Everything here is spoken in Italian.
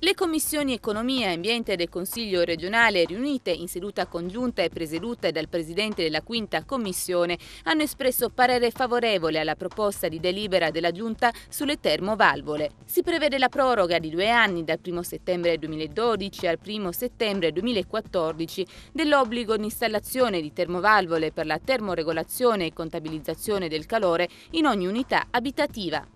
Le commissioni Economia e Ambiente del Consiglio regionale, riunite in seduta congiunta e presiedute dal Presidente della Quinta Commissione, hanno espresso parere favorevole alla proposta di delibera della Giunta sulle termovalvole. Si prevede la proroga di due anni, dal 1 settembre 2012 al 1 settembre 2014, dell'obbligo di installazione di termovalvole per la termoregolazione e contabilizzazione del calore in ogni unità abitativa.